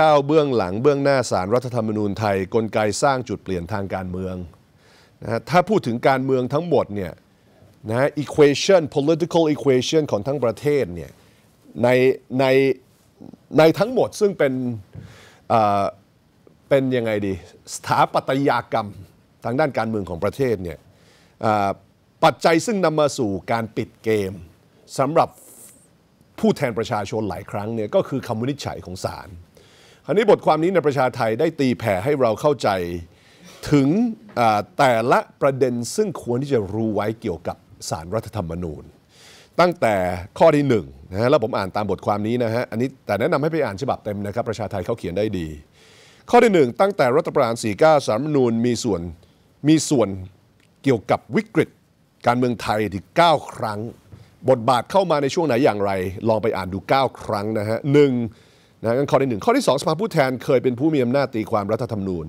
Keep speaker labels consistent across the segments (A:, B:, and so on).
A: ก้าวเบื้องหลังเบื้องหน้าสารรัฐธรรมนูญไทยกลไกสร้างจุดเปลี่ยนทางการเมืองนะฮะถ้าพูดถึงการเมืองทั้งหมดเนี่ยนะฮะ equation political equation ของทั้งประเทศเนี่ยในในในทั้งหมดซึ่งเป็นเป็นยังไงดี สถาปัตยกรรมทางด้านการเมืองของประเทศเนี่ยปัจจัยซึ่งนำมาสู่การปิดเกมสำหรับผู้แทนประชาชนหลายครั้งเนี่ยก็คือคำวินิจฉัยของศาลคราวนี้บทความนี้ในประชาไทยได้ตีแผ่ให้เราเข้าใจถึงแต่ละประเด็นซึ่งควรที่จะรู้ไว้เกี่ยวกับสารรัฐธรรมนูญ ตั้งแต่ข้อที่1นนะฮะแล้วผมอ่านตามบทความนี้นะฮะอันนี้แต่แนะนำให้ไปอ่านฉบับเต็มนะครับประชาไทยเขาเขียนได้ดี ข้อที่ 1 ตั้งแต่รัฐประหาร49สารรัฐนูญ มีส่วนมีส่วนเกี่ยวกับวิกฤต การเมืองไทยถึง9ครั้ง บทบาทเข้ามาในช่วงไหนอย่างไร ลองไปอ่านดู9ครั้งนะฮะหนึ่งนะันข้อที่หนึ่งข้อที่สองสภาผู้แทนเคยเป็นผู้มีอำนาจตีความรัฐธรรมนูญ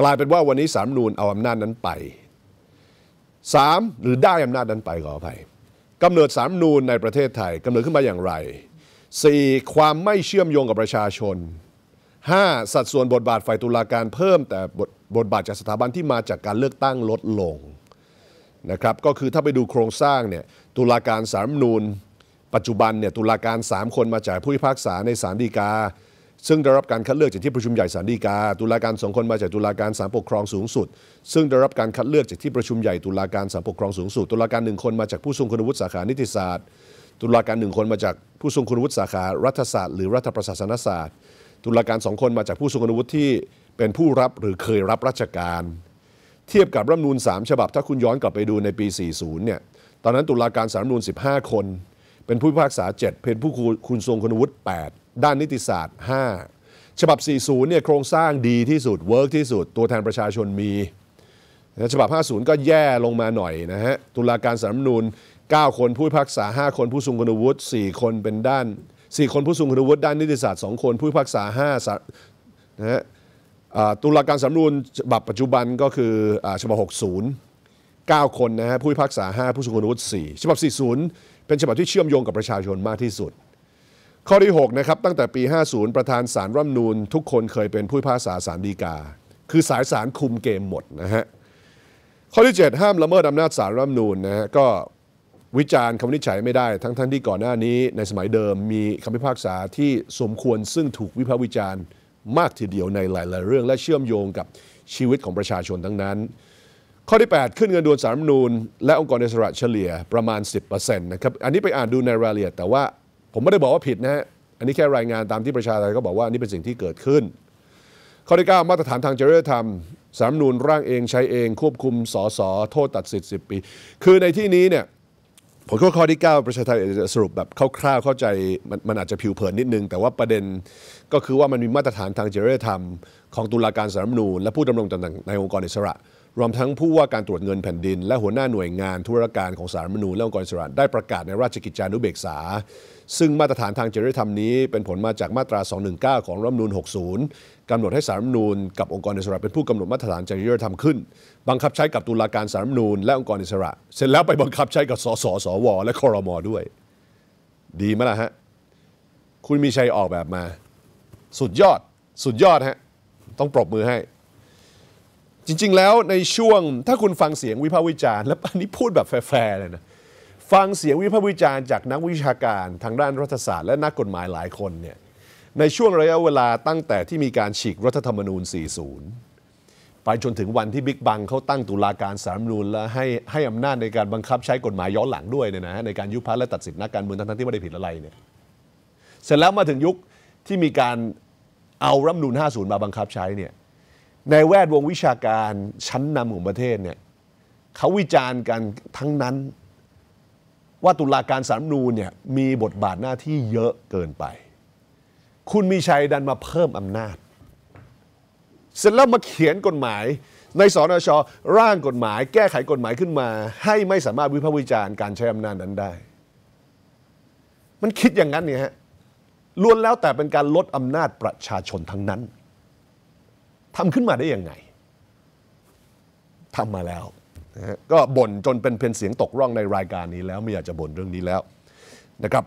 A: กลายเป็นว่าวันนี้สามนูญเอาอำนาจนั้นไปสามหรือได้อำนาจนั้นไปขออภัยกำเนิดสามนูญในประเทศไทยกำเนิดขึ้นมาอย่างไรสี่ความไม่เชื่อมโยงกับประชาชนห้าสัดส่วนบทบาทฝ่ายตุลาการเพิ่มแต่บทบาทจากสถาบันที่มาจากการเลือกตั้งลดลงนะครับก็คือถ้าไปดูโครงสร้างเนี่ยตุลาการสามนูนปัจจุบันเนี่ยตุลาการ 3 คนมาจากผู้พิพากษาในศาลฎีกาซึ่งได้รับการคัดเลือกจากที่ประชุมใหญ่ศาลฎีกาตุลาการสองคนมาจากตุลาการศาลปกครองสูงสุด ซึ่งได้รับการคัดเลือกจากที่ประชุมใหญ่ตุลาการศาลปกครองสูงสุดตุลาการหนึ่งคนมาจากผู้ทรงคุณวุฒิสาขานิติศาสตร์ ตุลาการหนึ่งคนมาจากผู้ทรงคุณวุฒิสาขารัฐศาสตร์หรือรัฐประศาสนศาสตร์ ตุลาการสองคนมาจากผู้ทรงคุณวุฒิที่เป็นผู้รับหรือเคยรับราชการ เทียบกับรัฐมนูล3ฉบับถ้าคุณย้อนกลับไปดูในปี40เนี่ยตอนนั้นตุลาการสารรัฐมนูล15คนเป็นผู้พิพากษา 7 เป็นผู้ คุณทรงคุณวุฒิ8ด้านนิติศาสตร์ 5 ฉบับ40เนี่ยโครงสร้างดีที่สุด เวิร์กที่สุด ตัวแทนประชาชนมีฉบับ 50 ก็แย่ลงมาหน่อยนะฮะ ตุลาการสารรัฐมนูล9คนผู้พิพากษา5คนผู้ทรงคุณวุฒิ4คนเป็นด้าน 4 คนผู้ทรงคุณวุฒิด้านนิติศาสตร์ 2 คน ผู้พิพากษา5นะฮะตุลาการสารรัฐมนูลฉบับปัจจุบันก็คือฉบับ60 9 คนนะฮะผู้พิพากษา 5 ผู้สุงุณวุฒิ4ฉบับ40 เป็นฉบับที่เชื่อมโยงกับประชาชนมากที่สุด ข้อที่6นะครับตั้งแต่ปี 50 ประธานสารรัฐมนูลทุกคนเคยเป็นผู้พิพากษาสารดีกา คือสายสารคุมเกมหมดนะฮะข้อที่ 7 ห้ามละเมิดอำนาจสารรัฐมนูลนะฮะก็วิจารณ์คำวินิจฉัยไม่ได้ทั้งๆทที่ก่อนหน้านี้ ในสมัยเดิม มีคำพิพากษาที่สมควรซึ่งถูกวิพากษ์วิจารณ์มากทีเดียวในหลาย ๆ เรื่อง และเชื่อมโยงกับชีวิตของประชาชนทั้งนั้นข้อที่8ขึ้นเงินดืนสารมนูญและองค์กรอิสระเฉลี่ยประมาณ 10%นะครับอันนี้ไปอ่านดูในรายละเอียด แต่ว่าผมไม่ได้บอกว่าผิดนะฮะอันนี้แค่รายงานตามที่ประชาชนก็บอกว่านี่เป็นสิ่งที่เกิดขึ้น ข้อที่9มาตรฐานทางจริยธรรมสารมนูญร่างเองใช้เองควบคุมสอสอโทษตัดสิทธิ์10ปี คือในที่นี้เนี่ยผลข้อข้อที่9ประชาชนจะสรุปแบบคร่าวๆเข้าใจมันมันอาจจะผิวเผินนิดนึง แต่ว่าประเด็นก็คือว่ามันมีมาตรฐานทางจริยธรรมของตุลาการสารมนูญและผู้ดำรงตำแหน่งในองค์กรอิสระรวมทั้งผู้ว่าการตรวจเงินแผ่นดิน และหัวหน้าหน่วยงานธุรการของสารมนูญและองค์กรอิสระ ได้ประกาศในราชกิจจานุเบกษา ซึ่งมาตรฐานทางจริยธรรมนี้เป็นผลมาจากมาตรา 219 ของรัฐมนูน60 กำหนดให้สารมนูญ กับองค์กรอิสระเป็นผู้กำหนดมาตรฐานจริยธรรมขึ้น บังคับใช้กับตุลาการสารมนูญ และองค์กรอิสระเสร็จแล้วไปบังคับใช้กับ สสสว และคอรมอด้วย ดีไหมล่ะฮะ คุณมีชัยออกแบบมา สุดยอดสุดยอดฮะ ต้องปรบมือให้จริงๆแล้วในช่วงถ้าคุณฟังเสียงวิพากษ์วิจารณ์แล้วอันนี้พูดแบบแฟร์ๆเลยนะฟังเสียงวิพากษ์วิจารณ์จากนักวิชาการทางด้านรัฐศาสตร์และนักกฎหมายหลายคนเนี่ยในช่วงระยะเวลาตั้งแต่ที่มีการฉีกรัฐธรรมนูญ 40 ไปจนถึงวันที่บิ๊กบังเขาตั้งตุลาการสารมนูญและให้ให้อำนาจในการบังคับใช้กฎหมายย้อนหลังด้วยเนี่ยนะในการยุบพักและตัดสินนักการเมืองทั้งที่ไม่ได้ผิดอะไรเนี่ยเสร็จแล้วมาถึงยุคที่มีการเอารัฐมนูญ50 มาบังคับใช้เนี่ยในแวดวงวิชาการชั้นนำของประเทศเนี่ยเขาวิจารณ์กันทั้งนั้นว่าตุลาการสารนูนเนี่ยมีบทบาทหน้าที่เยอะเกินไป คุณมีชัยดันมาเพิ่มอำนาจ เสร็จแล้วมาเขียนกฎหมาย ในสนชร่างกฎหมาย แก้ไขกฎหมายขึ้นมา ให้ไม่สามารถวิพากษ์วิจารณ์การใช้อำนาจนั้นได้ มันคิดอย่างนั้นเนี่ยฮะล้วนแล้วแต่เป็นการลดอำนาจประชาชนทั้งนั้นทำขึ้นมาได้ยังไง ทำมาแล้ว ก็บ่นจนเป็นเพนเสียงตกร่องในรายการนี้แล้ว ไม่อยากจะบ่นเรื่องนี้แล้วนะครับ